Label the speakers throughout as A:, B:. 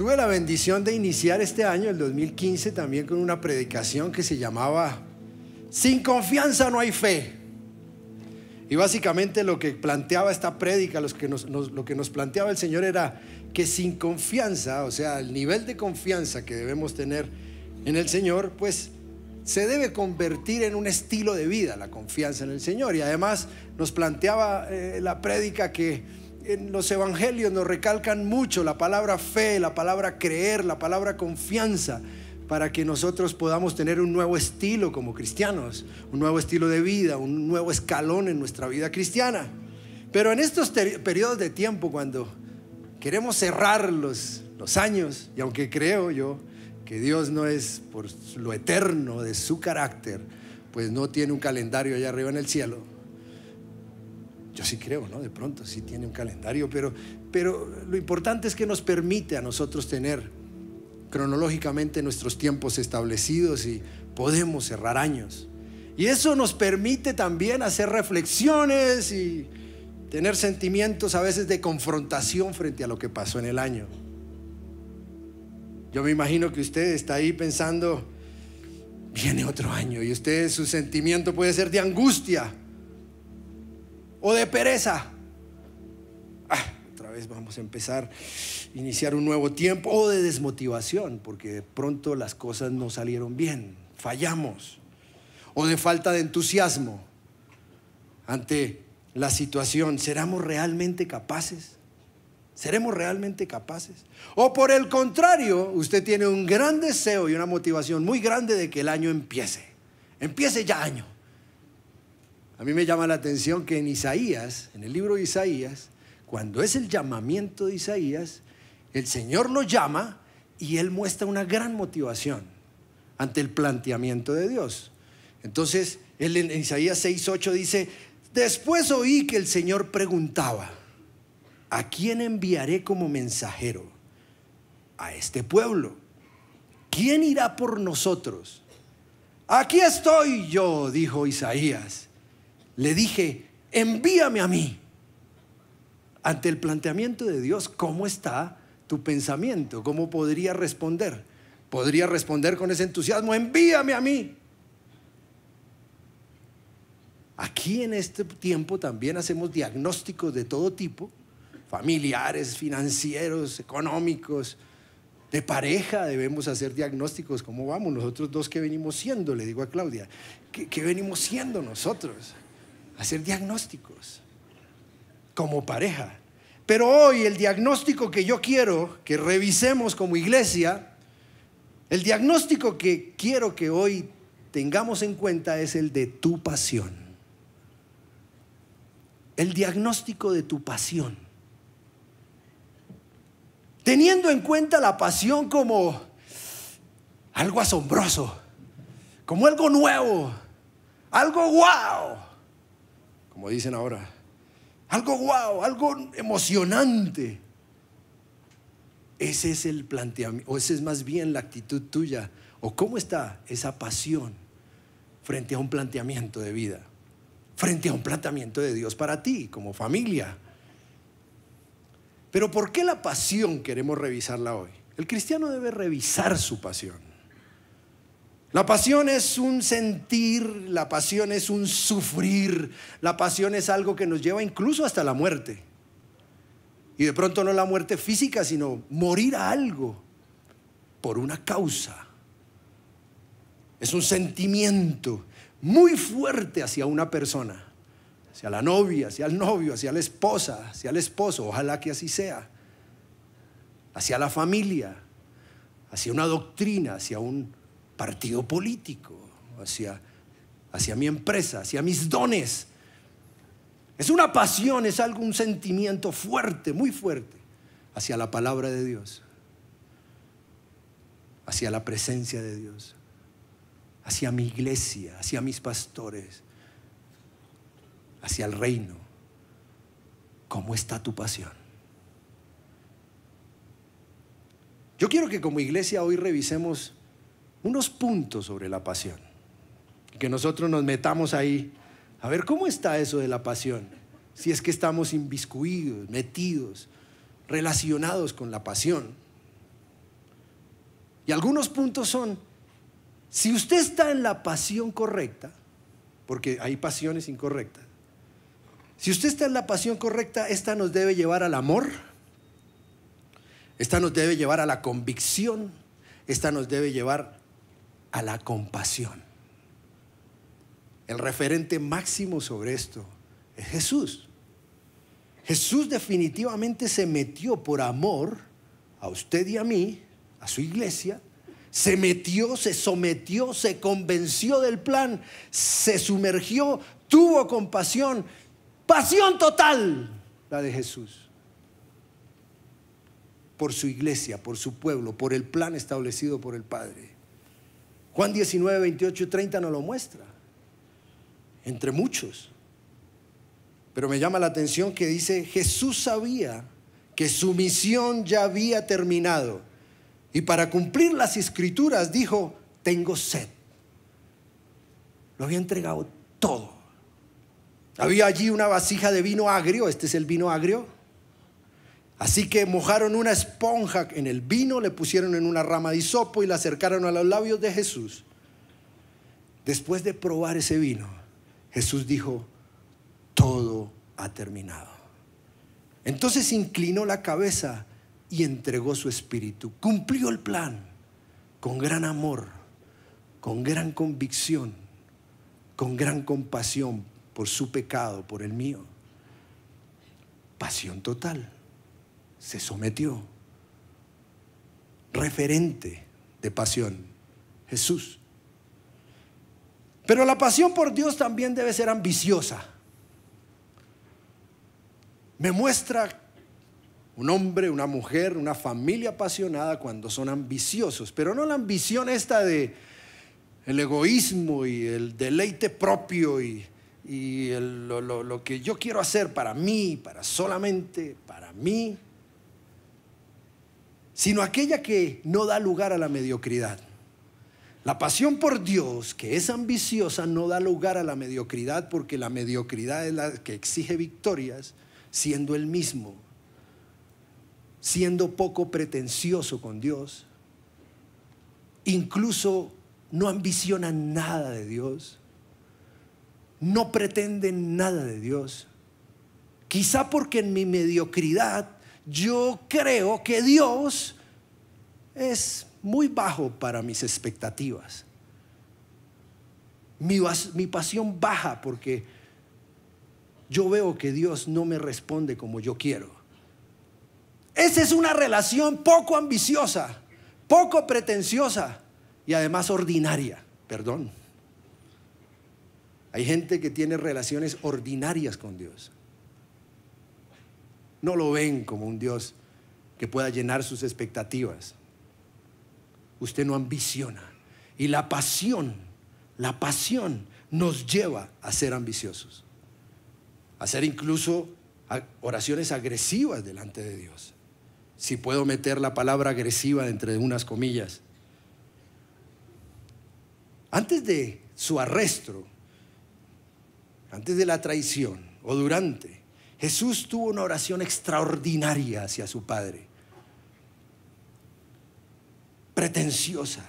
A: Tuve la bendición de iniciar este año, el 2015, también con una predicación que se llamaba Sin confianza no hay fe. Y básicamente lo que planteaba esta prédica, lo que nos planteaba el Señor era que sin confianza, o sea, el nivel de confianza que debemos tener en el Señor, pues se debe convertir en un estilo de vida, la confianza en el Señor. Y además nos planteaba eh, la prédica que en los evangelios nos recalcan mucho la palabra fe, la palabra creer, la palabra confianza, para que nosotros podamos tener un nuevo estilo como cristianos, un nuevo estilo de vida, un nuevo escalón en nuestra vida cristiana. Pero en estos periodos de tiempo, cuando queremos cerrar los, los años, y aunque creo yo que Dios no es por lo eterno de su carácter, pues no tiene un calendario allá arriba en el cielo, yo sí creo, ¿no? De pronto, sí tiene un calendario, pero, pero lo importante es que nos permite a nosotros tener cronológicamente nuestros tiempos establecidos y podemos cerrar años. Y eso nos permite también hacer reflexiones y tener sentimientos a veces de confrontación frente a lo que pasó en el año. Yo me imagino que usted está ahí pensando, viene otro año y usted su sentimiento puede ser de angustia, o de pereza. Ah, otra vez vamos a empezar, iniciar un nuevo tiempo o de desmotivación, porque de pronto las cosas no salieron bien, fallamos, o de falta de entusiasmo ante la situación. ¿Seremos realmente capaces? ¿Seremos realmente capaces? O por el contrario, usted tiene un gran deseo y una motivación muy grande de que el año empiece. Empiece ya año. A mí me llama la atención que en Isaías, en el libro de Isaías, cuando es el llamamiento de Isaías, el Señor lo llama y él muestra una gran motivación ante el planteamiento de Dios. Entonces, él en Isaías 6:8 dice, "Después oí que el Señor preguntaba, ¿a quién enviaré como mensajero? A este pueblo. ¿Quién irá por nosotros?" "Aquí estoy yo", dijo Isaías le dije, envíame a mí. Ante el planteamiento de Dios, ¿cómo está tu pensamiento? ¿Cómo podría responder? Podría responder con ese entusiasmo, envíame a mí. Aquí en este tiempo también hacemos diagnósticos de todo tipo, familiares, financieros, económicos, de pareja debemos hacer diagnósticos, ¿cómo vamos? Nosotros dos, ¿qué venimos siendo? Le digo a Claudia, ¿qué, qué venimos siendo nosotros? hacer diagnósticos como pareja. Pero hoy el diagnóstico que yo quiero que revisemos como iglesia, el diagnóstico que quiero que hoy tengamos en cuenta es el de tu pasión. El diagnóstico de tu pasión. Teniendo en cuenta la pasión como algo asombroso, como algo nuevo, algo wow como dicen ahora, algo guau, algo emocionante. Ese es el planteamiento, o esa es más bien la actitud tuya, o cómo está esa pasión frente a un planteamiento de vida, frente a un planteamiento de Dios para ti, como familia. Pero ¿por qué la pasión queremos revisarla hoy? El cristiano debe revisar su pasión. La pasión es un sentir, la pasión es un sufrir, la pasión es algo que nos lleva incluso hasta la muerte. Y de pronto no la muerte física, sino morir a algo por una causa. Es un sentimiento muy fuerte hacia una persona, hacia la novia, hacia el novio, hacia la esposa, hacia el esposo, ojalá que así sea, hacia la familia, hacia una doctrina, hacia un partido político, hacia, hacia mi empresa, hacia mis dones. Es una pasión, es algo, un sentimiento fuerte, muy fuerte, hacia la palabra de Dios, hacia la presencia de Dios, hacia mi iglesia, hacia mis pastores, hacia el reino. ¿Cómo está tu pasión? Yo quiero que como iglesia hoy revisemos unos puntos sobre la pasión. Que nosotros nos metamos ahí. A ver, ¿cómo está eso de la pasión? Si es que estamos inviscuidos, metidos, relacionados con la pasión. Y algunos puntos son, si usted está en la pasión correcta, porque hay pasiones incorrectas, si usted está en la pasión correcta, esta nos debe llevar al amor, esta nos debe llevar a la convicción, esta nos debe llevar a la compasión. El referente máximo sobre esto es Jesús. Jesús definitivamente se metió por amor a usted y a mí, a su iglesia, se metió, se sometió, se convenció del plan, se sumergió, tuvo compasión, pasión total, la de Jesús, por su iglesia, por su pueblo, por el plan establecido por el Padre. Juan 19, 28 y 30 no lo muestra, entre muchos. Pero me llama la atención que dice, Jesús sabía que su misión ya había terminado. Y para cumplir las escrituras dijo, tengo sed. Lo había entregado todo. Había allí una vasija de vino agrio, este es el vino agrio, Así que mojaron una esponja en el vino, le pusieron en una rama de hisopo y la acercaron a los labios de Jesús. Después de probar ese vino, Jesús dijo, todo ha terminado. Entonces inclinó la cabeza y entregó su espíritu. Cumplió el plan con gran amor, con gran convicción, con gran compasión por su pecado, por el mío. Pasión total se sometió. Referente de pasión, Jesús. Pero la pasión por Dios también debe ser ambiciosa. Me muestra un hombre, una mujer, una familia apasionada cuando son ambiciosos, pero no la ambición esta de el egoísmo y el deleite propio y, lo, lo que yo quiero hacer para mí, para solamente, para mí, sino aquella que no da lugar a la mediocridad. La pasión por Dios, que es ambiciosa, no da lugar a la mediocridad porque la mediocridad es la que exige victorias siendo el mismo, siendo poco pretencioso con Dios, incluso no ambiciona nada de Dios, no pretende nada de Dios. Quizá porque en mi mediocridad yo creo que Dios es muy bajo para mis expectativas. Mi, pasión baja porque yo veo que Dios no me responde como yo quiero. Esa es una relación poco ambiciosa, poco pretenciosa y además ordinaria. Perdón. Hay gente que tiene relaciones ordinarias con Dios no lo ven como un Dios que pueda llenar sus expectativas. Usted no ambiciona. Y la pasión, la pasión nos lleva a ser ambiciosos, a hacer incluso oraciones agresivas delante de Dios. Si puedo meter la palabra agresiva entre unas comillas. Antes de su arresto, antes de la traición o durante, Jesús tuvo una oración extraordinaria hacia su Padre, pretenciosa,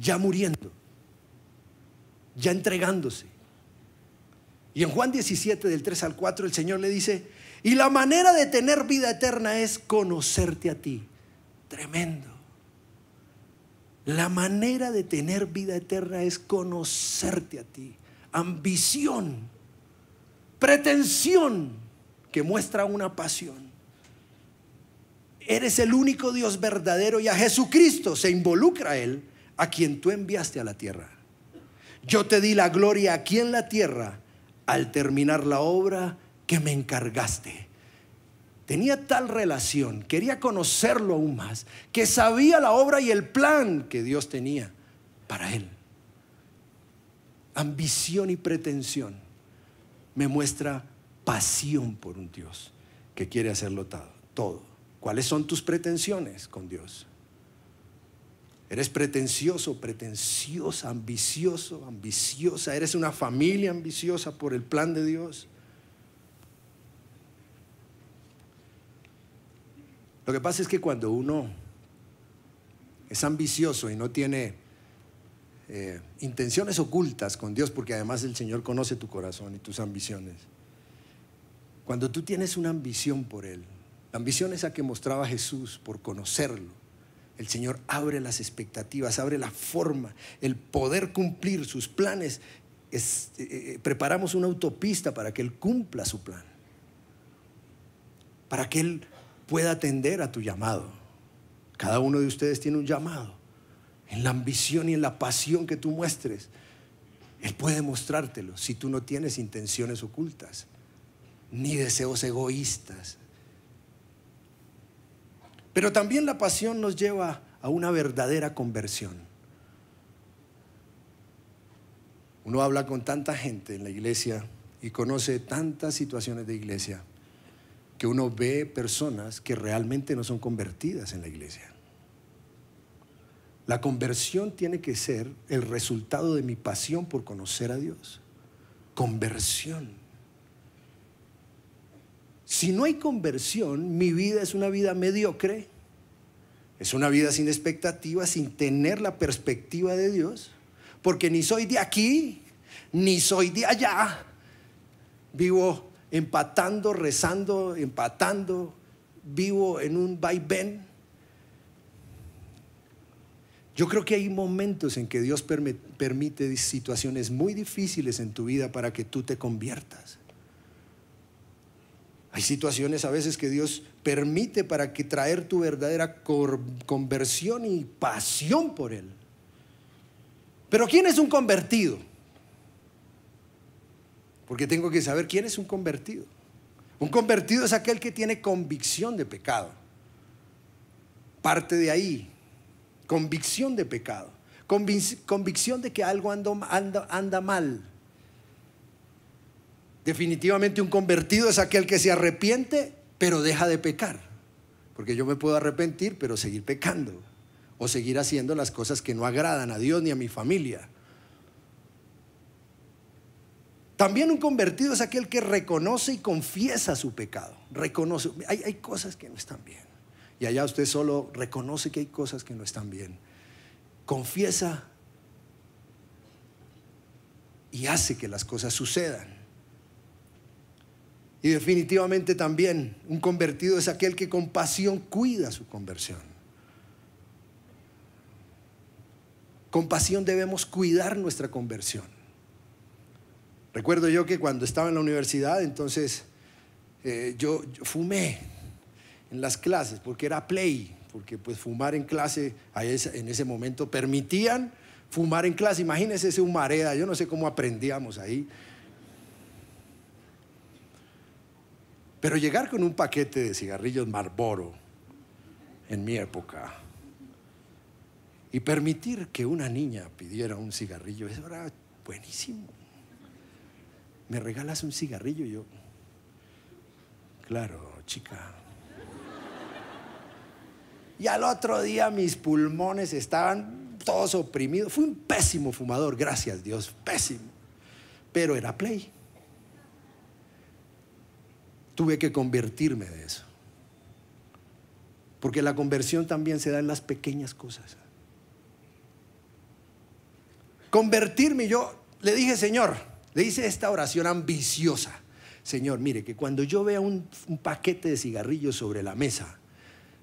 A: ya muriendo, ya entregándose. Y en Juan 17, del 3 al 4, el Señor le dice, y la manera de tener vida eterna es conocerte a ti. Tremendo. La manera de tener vida eterna es conocerte a ti. Ambición pretensión que muestra una pasión. Eres el único Dios verdadero y a Jesucristo se involucra Él, a quien tú enviaste a la tierra. Yo te di la gloria aquí en la tierra al terminar la obra que me encargaste. Tenía tal relación, quería conocerlo aún más, que sabía la obra y el plan que Dios tenía para él. Ambición y pretensión me muestra pasión por un Dios que quiere hacerlo todo. ¿Cuáles son tus pretensiones con Dios? Eres pretencioso, pretenciosa, ambicioso, ambiciosa. Eres una familia ambiciosa por el plan de Dios. Lo que pasa es que cuando uno es ambicioso y no tiene eh, intenciones ocultas con Dios, porque además el Señor conoce tu corazón y tus ambiciones. Cuando tú tienes una ambición por Él, la ambición esa que mostraba Jesús por conocerlo, el Señor abre las expectativas, abre la forma, el poder cumplir sus planes. Eh, eh, preparamos una autopista para que Él cumpla su plan, para que Él pueda atender a tu llamado. Cada uno de ustedes tiene un llamado en la ambición y en la pasión que tú muestres. Él puede mostrártelo si tú no tienes intenciones ocultas, ni deseos egoístas. Pero también la pasión nos lleva a una verdadera conversión. Uno habla con tanta gente en la iglesia y conoce tantas situaciones de iglesia que uno ve personas que realmente no son convertidas en la iglesia. La conversión tiene que ser el resultado de mi pasión por conocer a Dios. Conversión. Si no hay conversión, mi vida es una vida mediocre, es una vida sin expectativas, sin tener la perspectiva de Dios, porque ni soy de aquí, ni soy de allá. Vivo empatando, rezando, empatando, vivo en un vaivén yo creo que hay momentos en que Dios permite situaciones muy difíciles en tu vida para que tú te conviertas. Hay situaciones a veces que Dios permite para que traer tu verdadera conversión y pasión por Él. Pero ¿quién es un convertido? Porque tengo que saber quién es un convertido. Un convertido es aquel que tiene convicción de pecado. Parte de ahí convicción de pecado, convicción de que algo anda mal. Definitivamente un convertido es aquel que se arrepiente, pero deja de pecar. Porque yo me puedo arrepentir, pero seguir pecando. O seguir haciendo las cosas que no agradan a Dios ni a mi familia. También un convertido es aquel que reconoce y confiesa su pecado. Reconoce, hay cosas que no están bien y allá usted solo reconoce que hay cosas que no están bien. Confiesa y hace que las cosas sucedan. Y definitivamente también un convertido es aquel que con pasión cuida su conversión. Con pasión debemos cuidar nuestra conversión. Recuerdo yo que cuando estaba en la universidad, entonces eh, yo fumé en las clases, porque era play, porque pues fumar en clase en ese momento permitían fumar en clase. Imagínense ese humareda, yo no sé cómo aprendíamos ahí. Pero llegar con un paquete de cigarrillos Marlboro en mi época y permitir que una niña pidiera un cigarrillo, eso era buenísimo. ¿Me regalas un cigarrillo? Yo, claro, chica, y al otro día mis pulmones estaban todos oprimidos. Fui un pésimo fumador, gracias Dios, pésimo. Pero era play. Tuve que convertirme de eso. Porque la conversión también se da en las pequeñas cosas. Convertirme, yo le dije, Señor, le hice esta oración ambiciosa. Señor, mire, que cuando yo vea un, un paquete de cigarrillos sobre la mesa,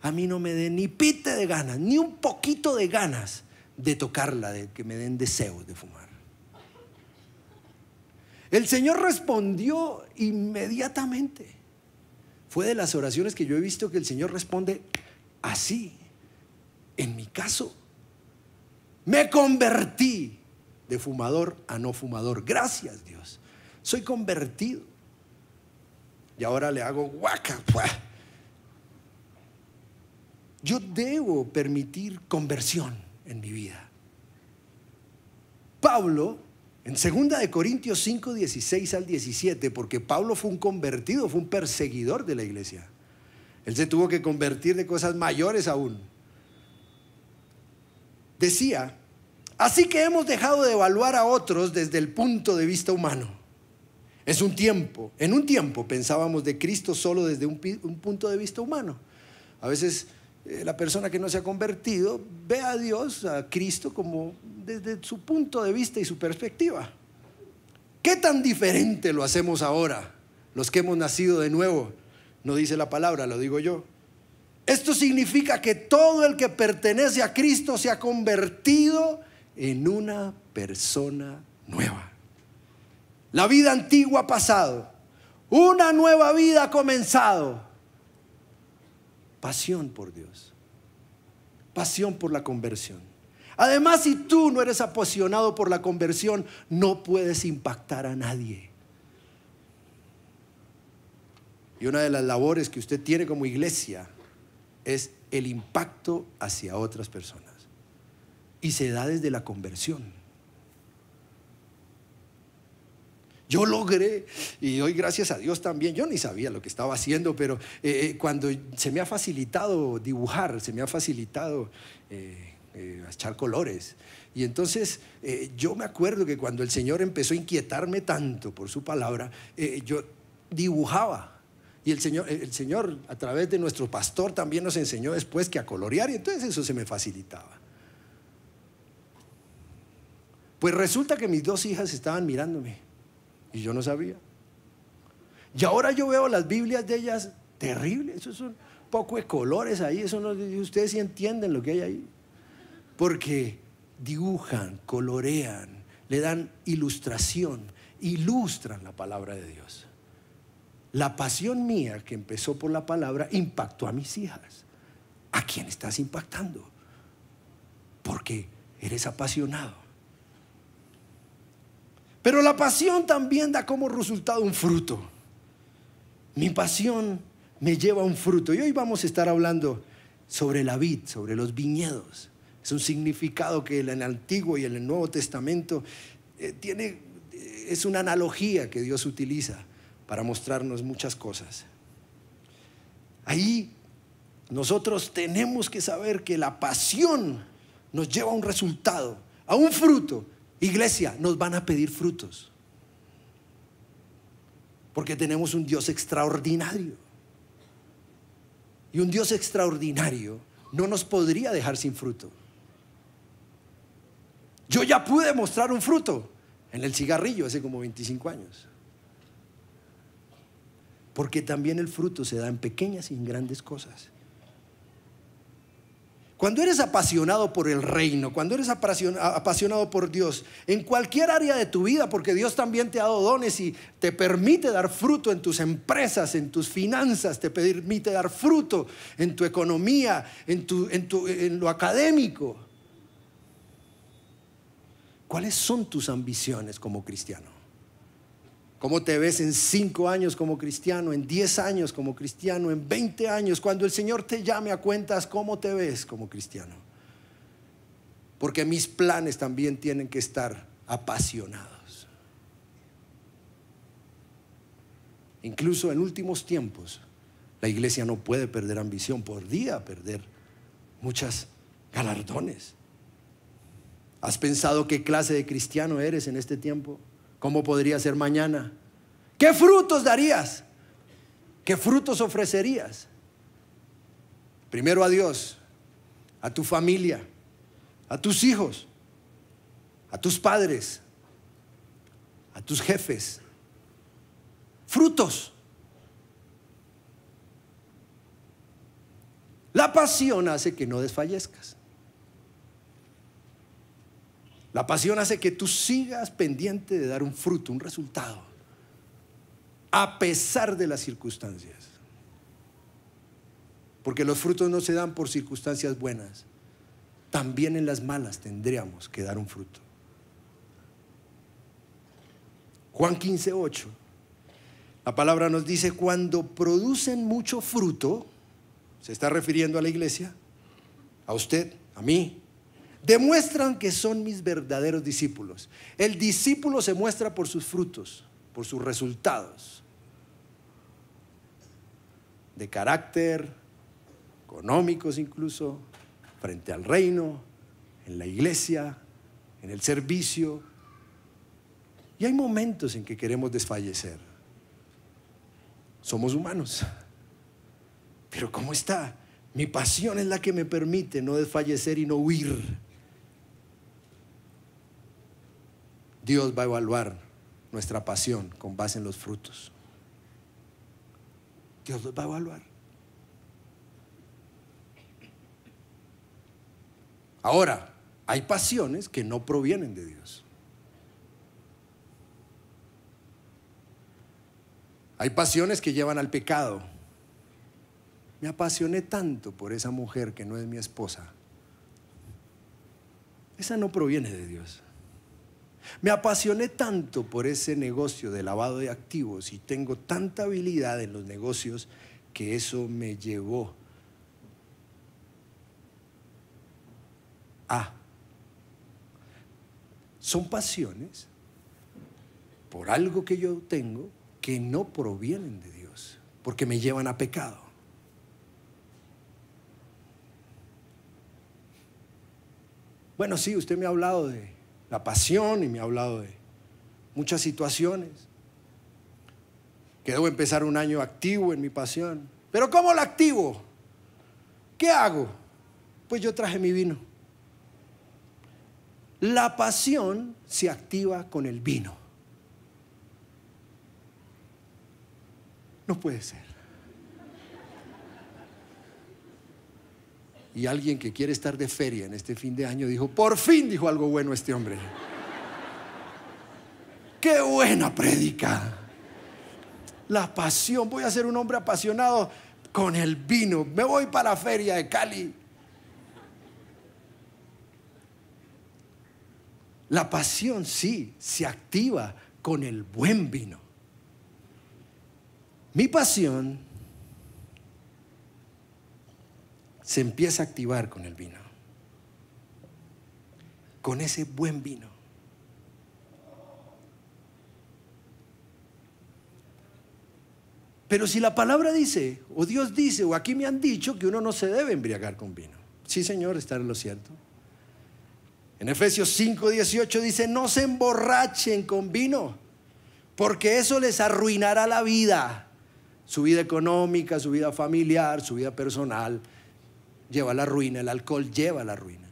A: a mí no me den ni pite de ganas, ni un poquito de ganas de tocarla, de que me den deseos de fumar. El Señor respondió inmediatamente. Fue de las oraciones que yo he visto que el Señor responde así. En mi caso, me convertí de fumador a no fumador. Gracias Dios. Soy convertido. Y ahora le hago guaca. Pues. Yo debo permitir conversión en mi vida. Pablo, en 2 Corintios 5, 16 al 17, porque Pablo fue un convertido, fue un perseguidor de la iglesia. Él se tuvo que convertir de cosas mayores aún. Decía, así que hemos dejado de evaluar a otros desde el punto de vista humano. Es un tiempo, en un tiempo pensábamos de Cristo solo desde un, un punto de vista humano. A veces eh, la persona que no se ha convertido ve a Dios, a Cristo, como desde su punto de vista y su perspectiva. ¿Qué tan diferente lo hacemos ahora, los que hemos nacido de nuevo? No dice la palabra, lo digo yo. Esto significa que todo el que pertenece a Cristo se ha convertido en una persona nueva. La vida antigua ha pasado, una nueva vida ha comenzado Pasión por Dios. Pasión por la conversión. Además, si tú no eres apasionado por la conversión, no puedes impactar a nadie. Y una de las labores que usted tiene como iglesia es el impacto hacia otras personas. Y se da desde la conversión. Yo logré, y hoy gracias a Dios también, yo ni sabía lo que estaba haciendo, pero eh, eh, cuando se me ha facilitado dibujar, se me ha facilitado echar eh, colores. Y entonces yo me acuerdo que cuando el Señor empezó a inquietarme tanto por su palabra, yo dibujaba. Y el señor, el señor, a través de nuestro pastor, también nos enseñó después que a colorear, y entonces eso se me facilitaba. Pues resulta que mis dos hijas estaban mirándome. Y yo no sabía. Y ahora yo veo las Biblias de ellas terribles. Eso es un poco de colores ahí. Eso no, ustedes sí entienden lo que hay ahí. Porque dibujan, colorean, le dan ilustración, ilustran la palabra de Dios. La pasión mía que empezó por la palabra impactó a mis hijas. ¿A quién estás impactando? Porque eres apasionado pero la pasión también da como resultado un fruto. Mi pasión me lleva a un fruto. Y hoy vamos a estar hablando sobre la vid, sobre los viñedos. Es un significado que en el Antiguo y en el Nuevo Testamento eh, tiene, eh, es una analogía que Dios utiliza para mostrarnos muchas cosas. Ahí nosotros tenemos que saber que la pasión nos lleva a un resultado, a un fruto Iglesia, nos van a pedir frutos. Porque tenemos un Dios extraordinario. Y un Dios extraordinario no nos podría dejar sin fruto. Yo ya pude mostrar un fruto en el cigarrillo hace como 25 años. Porque también el fruto se da en pequeñas y en grandes cosas. Cuando eres apasionado por el reino, cuando eres apasionado por Dios, en cualquier área de tu vida, porque Dios también te ha dado dones y te permite dar fruto en tus empresas, en tus finanzas, te permite dar fruto en tu economía, en, tu, en, tu, en lo académico. ¿Cuáles son tus ambiciones como cristiano? ¿Cómo te ves en cinco años como cristiano, en diez años como cristiano, en veinte años? Cuando el Señor te llame a cuentas, ¿cómo te ves como cristiano? Porque mis planes también tienen que estar apasionados. Incluso en últimos tiempos, la iglesia no puede perder ambición, por día perder muchas galardones. ¿Has pensado qué clase de cristiano eres en este tiempo? ¿Cómo podría ser mañana? ¿Qué frutos darías? ¿Qué frutos ofrecerías? Primero a Dios, a tu familia, a tus hijos, a tus padres, a tus jefes. Frutos. La pasión hace que no desfallezcas. La pasión hace que tú sigas pendiente de dar un fruto, un resultado, a pesar de las circunstancias. Porque los frutos no se dan por circunstancias buenas. También en las malas tendríamos que dar un fruto. Juan 15, 8. La palabra nos dice, cuando producen mucho fruto, se está refiriendo a la iglesia, a usted, a mí, demuestran que son mis verdaderos discípulos. El discípulo se muestra por sus frutos, por sus resultados, de carácter, económicos incluso, frente al reino, en la iglesia, en el servicio. Y hay momentos en que queremos desfallecer. Somos humanos. Pero ¿cómo está? Mi pasión es la que me permite no desfallecer y no huir Dios va a evaluar nuestra pasión con base en los frutos. Dios los va a evaluar. Ahora, hay pasiones que no provienen de Dios. Hay pasiones que llevan al pecado. Me apasioné tanto por esa mujer que no es mi esposa. Esa no proviene de Dios. Me apasioné tanto por ese negocio de lavado de activos y tengo tanta habilidad en los negocios que eso me llevó a... Son pasiones por algo que yo tengo que no provienen de Dios, porque me llevan a pecado. Bueno, sí, usted me ha hablado de la pasión y me ha hablado de muchas situaciones. Que debo empezar un año activo en mi pasión. Pero ¿cómo la activo? ¿Qué hago? Pues yo traje mi vino. La pasión se activa con el vino. No puede ser. Y alguien que quiere estar de feria en este fin de año dijo, por fin dijo algo bueno este hombre. ¡Qué buena predica La pasión, voy a ser un hombre apasionado con el vino. Me voy para la feria de Cali. La pasión sí se activa con el buen vino. Mi pasión se empieza a activar con el vino. Con ese buen vino. Pero si la palabra dice, o Dios dice, o aquí me han dicho que uno no se debe embriagar con vino. Sí, Señor, está en lo cierto. En Efesios 5, 18 dice, no se emborrachen con vino, porque eso les arruinará la vida, su vida económica, su vida familiar, su vida personal, lleva a la ruina, el alcohol lleva a la ruina.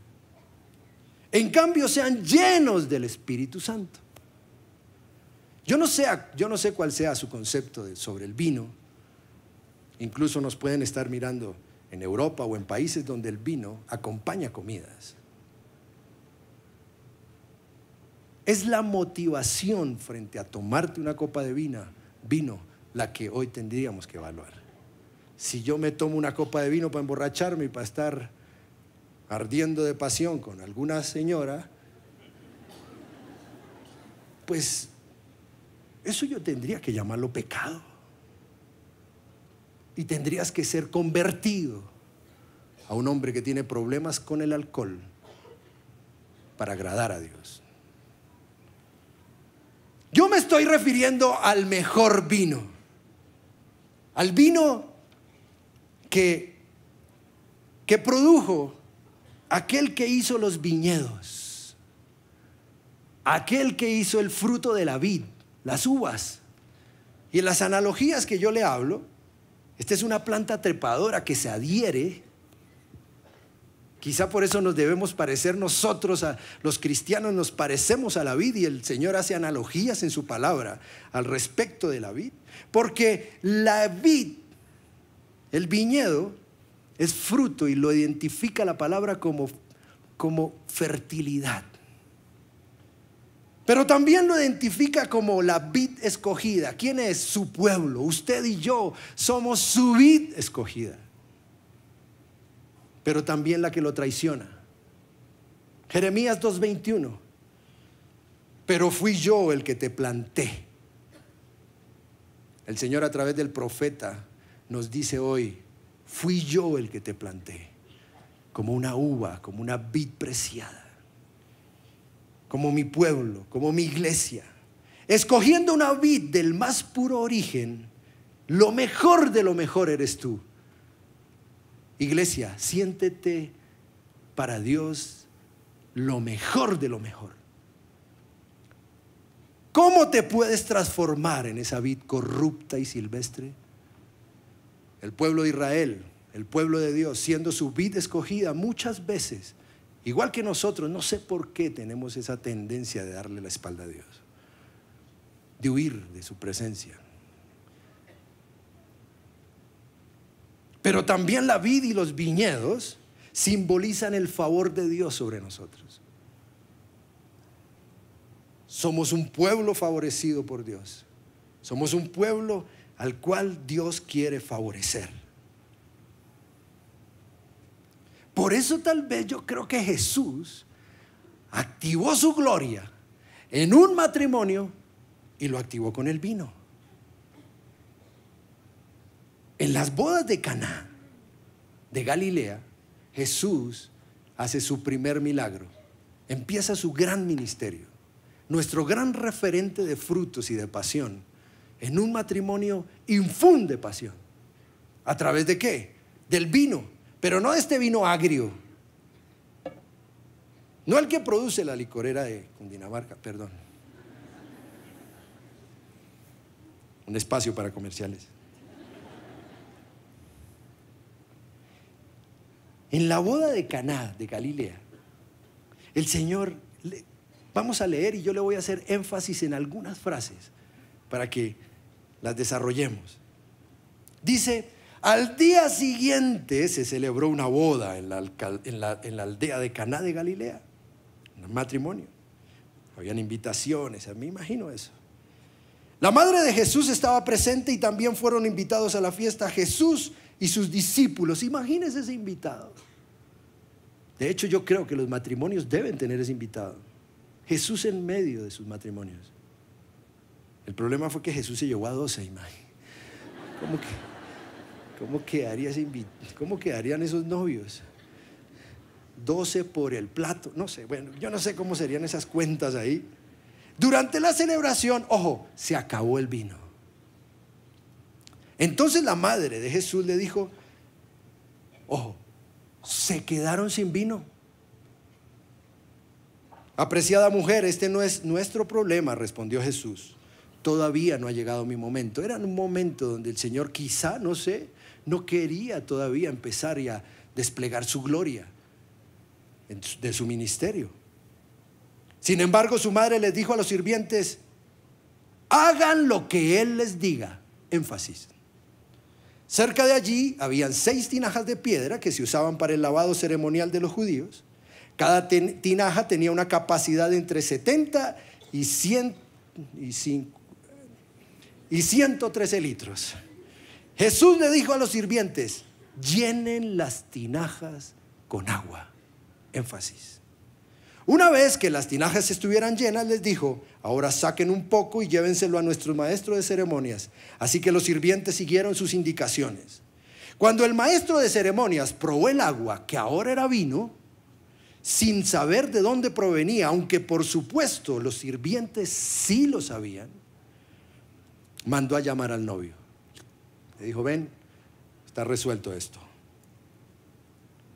A: En cambio, sean llenos del Espíritu Santo. Yo no, sé, yo no sé cuál sea su concepto sobre el vino. Incluso nos pueden estar mirando en Europa o en países donde el vino acompaña comidas. Es la motivación frente a tomarte una copa de vino, vino la que hoy tendríamos que evaluar si yo me tomo una copa de vino para emborracharme y para estar ardiendo de pasión con alguna señora, pues eso yo tendría que llamarlo pecado. Y tendrías que ser convertido a un hombre que tiene problemas con el alcohol para agradar a Dios. Yo me estoy refiriendo al mejor vino, al vino que, produjo aquel que hizo los viñedos, aquel que hizo el fruto de la vid, las uvas. Y en las analogías que yo le hablo, esta es una planta trepadora que se adhiere. Quizá por eso nos debemos parecer nosotros, a, los cristianos nos parecemos a la vid y el Señor hace analogías en su palabra al respecto de la vid. Porque la vid el viñedo es fruto y lo identifica la palabra como, como fertilidad. Pero también lo identifica como la vid escogida. ¿Quién es? Su pueblo. Usted y yo somos su vid escogida. Pero también la que lo traiciona. Jeremías 2.21. Pero fui yo el que te planté. El Señor a través del profeta nos dice hoy, fui yo el que te planté, como una uva, como una vid preciada, como mi pueblo, como mi iglesia, escogiendo una vid del más puro origen, lo mejor de lo mejor eres tú. Iglesia, siéntete para Dios lo mejor de lo mejor. ¿Cómo te puedes transformar en esa vid corrupta y silvestre? el pueblo de Israel, el pueblo de Dios, siendo su vida escogida muchas veces, igual que nosotros, no sé por qué tenemos esa tendencia de darle la espalda a Dios, de huir de su presencia. Pero también la vid y los viñedos simbolizan el favor de Dios sobre nosotros. Somos un pueblo favorecido por Dios. Somos un pueblo al cual Dios quiere favorecer. Por eso tal vez yo creo que Jesús activó su gloria en un matrimonio y lo activó con el vino. En las bodas de Caná de Galilea, Jesús hace su primer milagro. Empieza su gran ministerio. Nuestro gran referente de frutos y de pasión en un matrimonio infunde pasión. ¿A través de qué? Del vino, pero no de este vino agrio. No el que produce la licorera de Cundinamarca, perdón. Un espacio para comerciales. En la boda de Caná de Galilea, el Señor, vamos a leer y yo le voy a hacer énfasis en algunas frases para que las desarrollemos. Dice, al día siguiente se celebró una boda en la, aldea de Caná de Galilea, un matrimonio. Habían invitaciones, a mí imagino eso. La madre de Jesús estaba presente y también fueron invitados a la fiesta Jesús y sus discípulos. Imagínense ese invitado. De hecho, yo creo que los matrimonios deben tener ese invitado. Jesús en medio de sus matrimonios. El problema fue que Jesús se llevó a 12, imagínate. ¿Cómo, que, ¿Cómo quedarían esos novios? 12 por el plato, no sé, bueno, yo no sé cómo serían esas cuentas ahí. Durante la celebración, ojo, se acabó el vino. Entonces la madre de Jesús le dijo, ojo, se quedaron sin vino. Apreciada mujer, este no es nuestro problema, respondió Jesús todavía no ha llegado mi momento. Era un momento donde el Señor quizá, no sé, no quería todavía empezar y a desplegar su gloria de su ministerio. Sin embargo, su madre les dijo a los sirvientes, hagan lo que Él les diga, énfasis. Cerca de allí habían seis tinajas de piedra que se usaban para el lavado ceremonial de los judíos. Cada tinaja tenía una capacidad de entre 70 y 100 y y 113 litros. Jesús le dijo a los sirvientes, llenen las tinajas con agua. Énfasis. Una vez que las tinajas estuvieran llenas, les dijo, ahora saquen un poco y llévenselo a nuestro maestro de ceremonias. Así que los sirvientes siguieron sus indicaciones. Cuando el maestro de ceremonias probó el agua, que ahora era vino, sin saber de dónde provenía, aunque por supuesto los sirvientes sí lo sabían, mandó a llamar al novio. Le dijo, ven, está resuelto esto.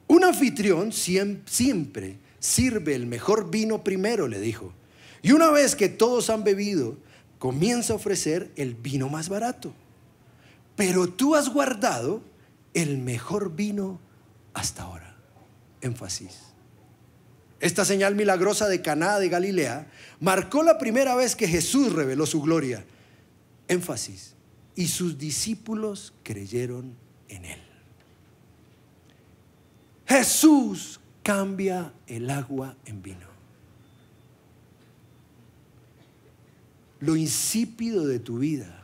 A: Un anfitrión siempre sirve el mejor vino primero, le dijo. Y una vez que todos han bebido, comienza a ofrecer el vino más barato. Pero tú has guardado el mejor vino hasta ahora. Énfasis. Esta señal milagrosa de Caná de Galilea marcó la primera vez que Jesús reveló su gloria. Énfasis. Y sus discípulos creyeron en él. Jesús cambia el agua en vino. Lo insípido de tu vida,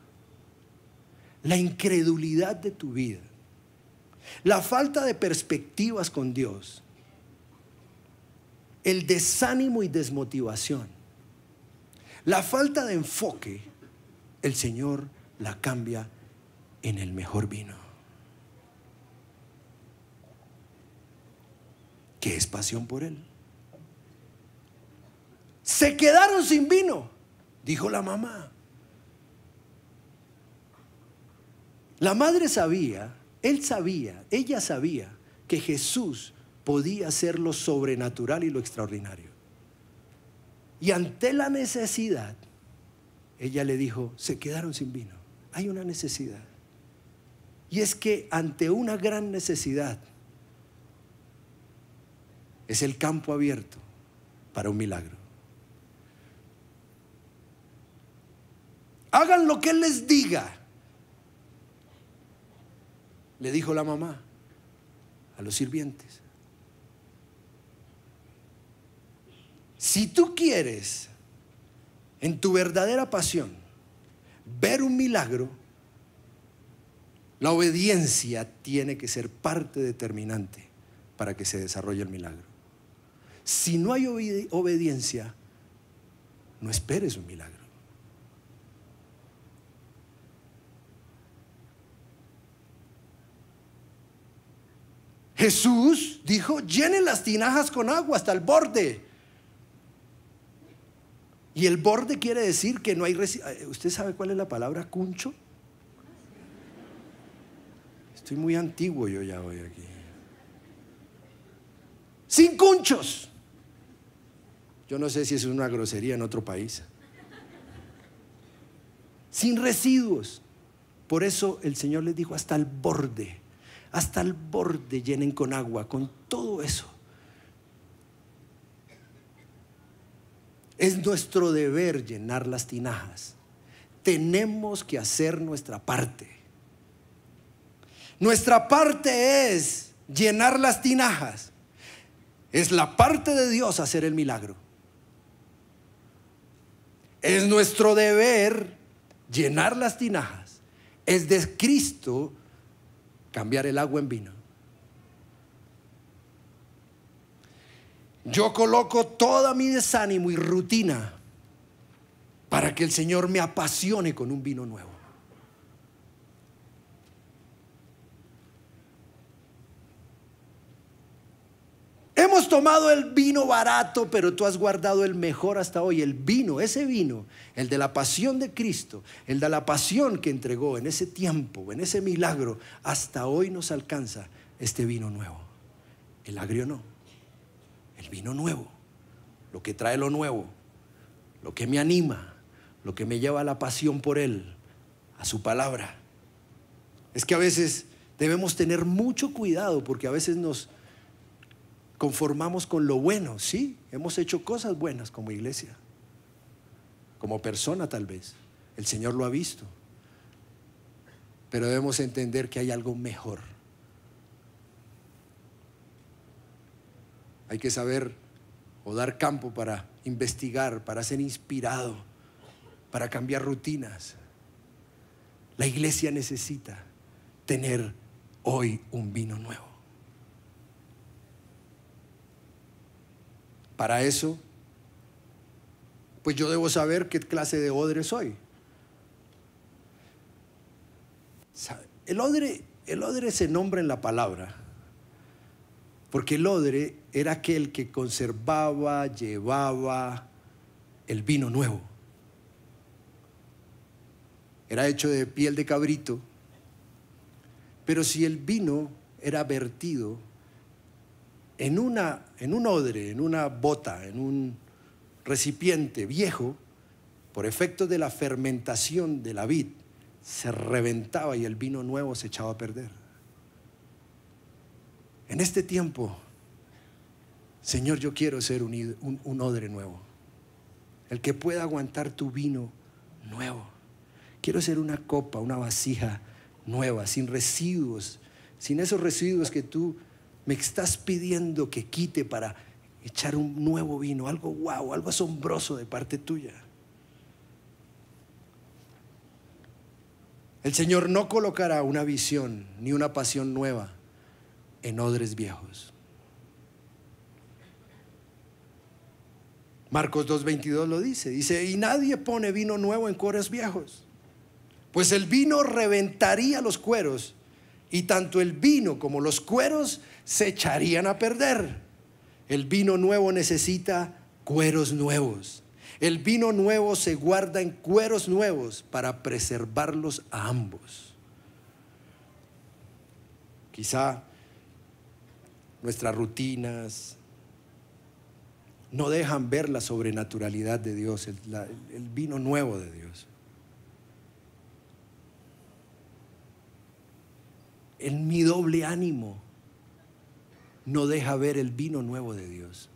A: la incredulidad de tu vida, la falta de perspectivas con Dios, el desánimo y desmotivación, la falta de enfoque el Señor la cambia en el mejor vino, ¿Qué es pasión por Él. Se quedaron sin vino, dijo la mamá. La madre sabía, él sabía, ella sabía que Jesús podía hacer lo sobrenatural y lo extraordinario. Y ante la necesidad, ella le dijo, se quedaron sin vino. Hay una necesidad. Y es que ante una gran necesidad es el campo abierto para un milagro. Hagan lo que Él les diga, le dijo la mamá a los sirvientes. Si tú quieres en tu verdadera pasión, ver un milagro, la obediencia tiene que ser parte determinante para que se desarrolle el milagro. Si no hay obediencia, no esperes un milagro. Jesús dijo, llenen las tinajas con agua hasta el borde. Y el borde quiere decir que no hay... Eh, ¿Usted sabe cuál es la palabra cuncho? Estoy muy antiguo yo ya hoy aquí. Sin cunchos. Yo no sé si es una grosería en otro país. Sin residuos. Por eso el Señor les dijo, hasta el borde, hasta el borde llenen con agua, con todo eso. Es nuestro deber llenar las tinajas. Tenemos que hacer nuestra parte. Nuestra parte es llenar las tinajas. Es la parte de Dios hacer el milagro. Es nuestro deber llenar las tinajas. Es de Cristo cambiar el agua en vino. Yo coloco toda mi desánimo y rutina para que el Señor me apasione con un vino nuevo. Hemos tomado el vino barato, pero tú has guardado el mejor hasta hoy, el vino, ese vino, el de la pasión de Cristo, el de la pasión que entregó en ese tiempo, en ese milagro, hasta hoy nos alcanza este vino nuevo. El agrio no el vino nuevo, lo que trae lo nuevo, lo que me anima, lo que me lleva a la pasión por Él, a su palabra. Es que a veces debemos tener mucho cuidado porque a veces nos conformamos con lo bueno, sí, hemos hecho cosas buenas como iglesia, como persona tal vez, el Señor lo ha visto, pero debemos entender que hay algo mejor Hay que saber o dar campo para investigar, para ser inspirado, para cambiar rutinas. La iglesia necesita tener hoy un vino nuevo. Para eso, pues yo debo saber qué clase de odre soy. El odre, el odre se nombra en la palabra. Porque el odre era aquel que conservaba, llevaba el vino nuevo. Era hecho de piel de cabrito. Pero si el vino era vertido en, una, en un odre, en una bota, en un recipiente viejo, por efecto de la fermentación de la vid, se reventaba y el vino nuevo se echaba a perder. En este tiempo, Señor, yo quiero ser un, odre nuevo. El que pueda aguantar tu vino nuevo. Quiero ser una copa, una vasija nueva, sin residuos, sin esos residuos que tú me estás pidiendo que quite para echar un nuevo vino, algo guau, algo asombroso de parte tuya. El Señor no colocará una visión ni una pasión nueva en odres viejos. Marcos 2.22 lo dice. Dice, y nadie pone vino nuevo en cueros viejos, pues el vino reventaría los cueros y tanto el vino como los cueros se echarían a perder. El vino nuevo necesita cueros nuevos. El vino nuevo se guarda en cueros nuevos para preservarlos a ambos. Quizá nuestras rutinas, no dejan ver la sobrenaturalidad de Dios, el, vino nuevo de Dios. En mi doble ánimo no deja ver el vino nuevo de Dios.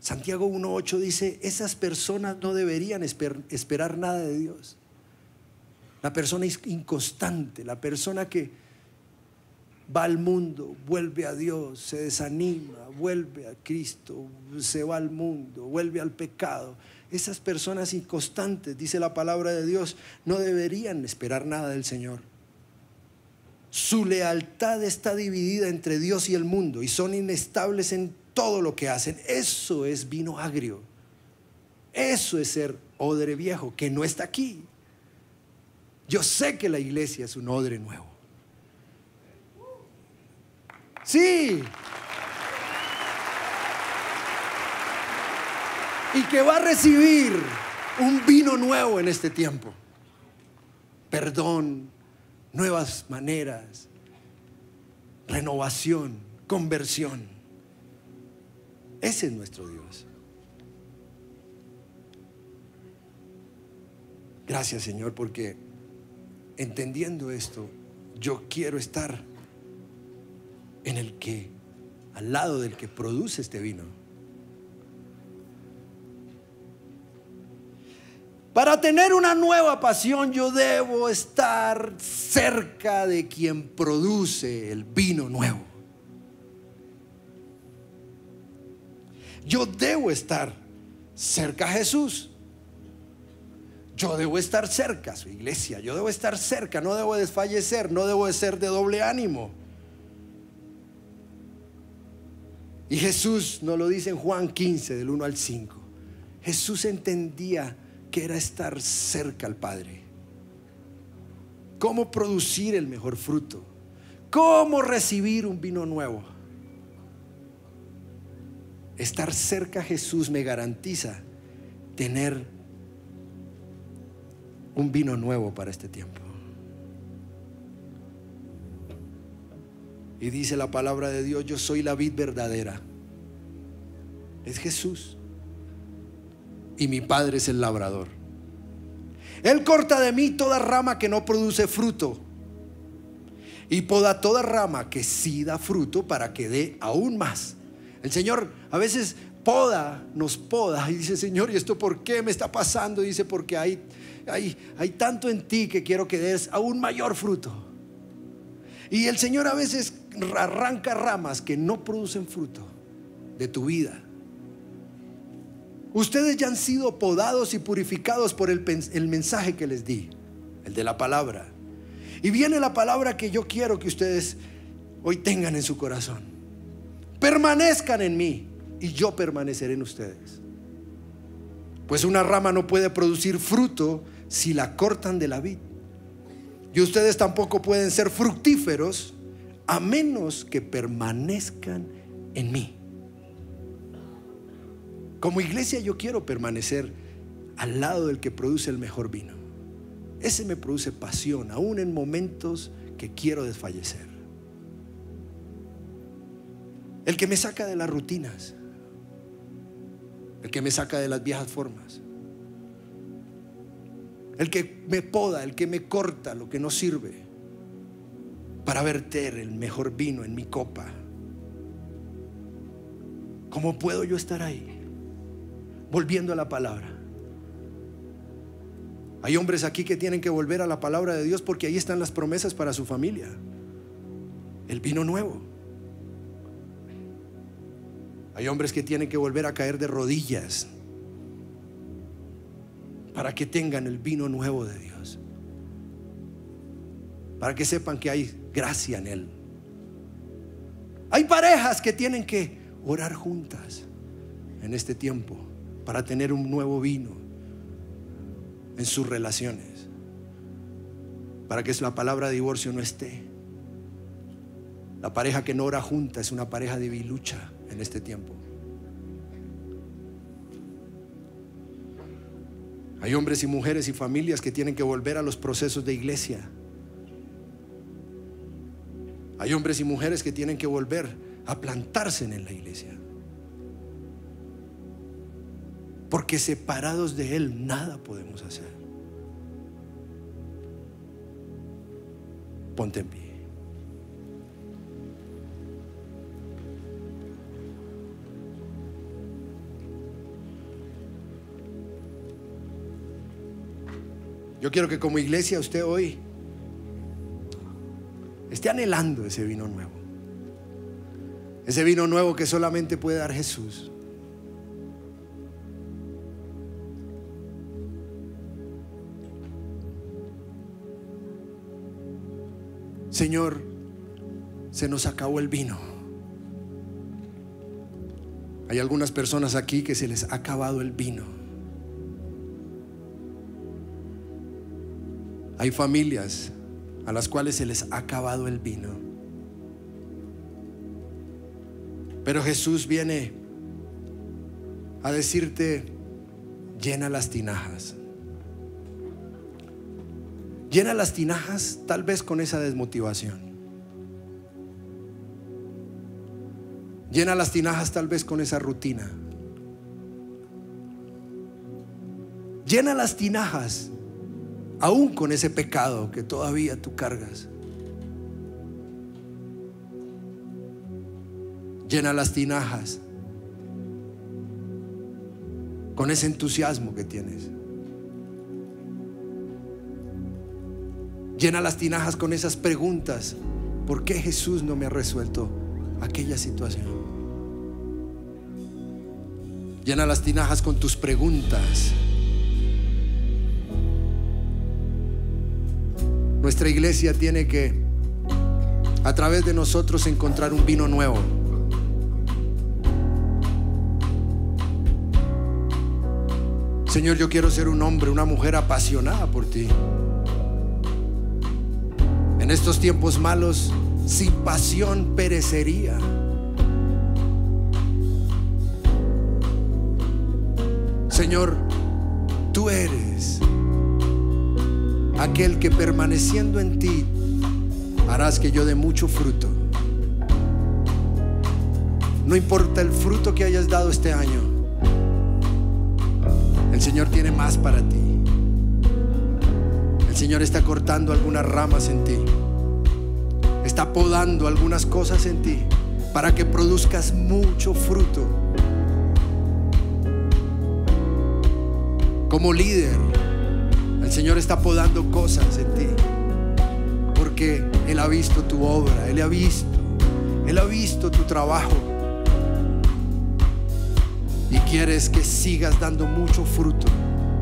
A: Santiago 1.8 dice, esas personas no deberían esperar nada de Dios. La persona inconstante, la persona que, va al mundo, vuelve a Dios, se desanima, vuelve a Cristo, se va al mundo, vuelve al pecado. Esas personas inconstantes, dice la palabra de Dios, no deberían esperar nada del Señor. Su lealtad está dividida entre Dios y el mundo y son inestables en todo lo que hacen. Eso es vino agrio. Eso es ser odre viejo, que no está aquí. Yo sé que la iglesia es un odre nuevo. Sí. Y que va a recibir un vino nuevo en este tiempo. Perdón, nuevas maneras, renovación, conversión. Ese es nuestro Dios. Gracias Señor, porque entendiendo esto, yo quiero estar en el que, al lado del que produce este vino. Para tener una nueva pasión yo debo estar cerca de quien produce el vino nuevo. Yo debo estar cerca a Jesús. Yo debo estar cerca a su iglesia, yo debo estar cerca, no debo desfallecer, no debo de ser de doble ánimo. Y Jesús nos lo dice en Juan 15, del 1 al 5. Jesús entendía que era estar cerca al Padre. Cómo producir el mejor fruto. Cómo recibir un vino nuevo. Estar cerca a Jesús me garantiza tener un vino nuevo para este tiempo. Y dice la palabra de Dios, yo soy la vid verdadera. Es Jesús. Y mi Padre es el labrador. Él corta de mí toda rama que no produce fruto. Y poda toda rama que sí da fruto para que dé aún más. El Señor a veces poda, nos poda y dice, Señor, ¿y esto por qué me está pasando? dice, porque hay, hay, hay tanto en ti que quiero que des aún mayor fruto. Y el Señor a veces arranca ramas que no producen fruto de tu vida. Ustedes ya han sido podados y purificados por el, mensaje que les di, el de la palabra. Y viene la palabra que yo quiero que ustedes hoy tengan en su corazón. Permanezcan en mí y yo permaneceré en ustedes. Pues una rama no puede producir fruto si la cortan de la vid. Y ustedes tampoco pueden ser fructíferos a menos que permanezcan en mí. Como iglesia yo quiero permanecer al lado del que produce el mejor vino. Ese me produce pasión, aún en momentos que quiero desfallecer. El que me saca de las rutinas, el que me saca de las viejas formas, el que me poda, el que me corta lo que no sirve para verter el mejor vino en mi copa. ¿Cómo puedo yo estar ahí? Volviendo a la palabra. Hay hombres aquí que tienen que volver a la palabra de Dios porque ahí están las promesas para su familia. El vino nuevo. Hay hombres que tienen que volver a caer de rodillas para que tengan el vino nuevo de Dios. Para que sepan que hay gracia en Él. Hay parejas que tienen que orar juntas en este tiempo para tener un nuevo vino en sus relaciones, para que la palabra divorcio no esté. La pareja que no ora junta es una pareja de bilucha en este tiempo. Hay hombres y mujeres y familias que tienen que volver a los procesos de iglesia hay hombres y mujeres que tienen que volver a plantarse en la iglesia. Porque separados de Él nada podemos hacer. Ponte en pie. Yo quiero que como iglesia usted hoy esté anhelando ese vino nuevo. Ese vino nuevo que solamente puede dar Jesús. Señor, se nos acabó el vino. Hay algunas personas aquí que se les ha acabado el vino. Hay familias a las cuales se les ha acabado el vino. Pero Jesús viene a decirte, llena las tinajas. Llena las tinajas tal vez con esa desmotivación. Llena las tinajas tal vez con esa rutina. Llena las tinajas aún con ese pecado que todavía tú cargas. Llena las tinajas con ese entusiasmo que tienes. Llena las tinajas con esas preguntas. ¿Por qué Jesús no me ha resuelto aquella situación? Llena las tinajas con tus preguntas. Nuestra iglesia tiene que, a través de nosotros, encontrar un vino nuevo. Señor, yo quiero ser un hombre, una mujer apasionada por ti. En estos tiempos malos, sin pasión perecería. Señor, tú eres aquel que permaneciendo en ti, harás que yo dé mucho fruto. No importa el fruto que hayas dado este año, el Señor tiene más para ti. El Señor está cortando algunas ramas en ti, está podando algunas cosas en ti para que produzcas mucho fruto. Como líder, el Señor está podando cosas en ti. Porque Él ha visto tu obra, Él ha visto, Él ha visto tu trabajo. Y quieres que sigas dando mucho fruto,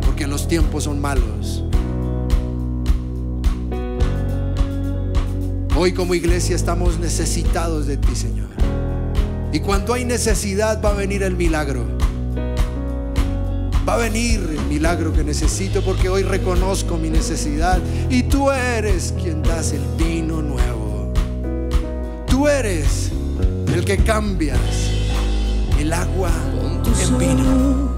A: porque los tiempos son malos. Hoy como iglesia estamos necesitados de ti, Señor. Y cuando hay necesidad va a venir el milagro. Va a venir el milagro que necesito porque hoy reconozco mi necesidad y tú eres quien das el vino nuevo. Tú eres el que cambias
B: el agua en vino.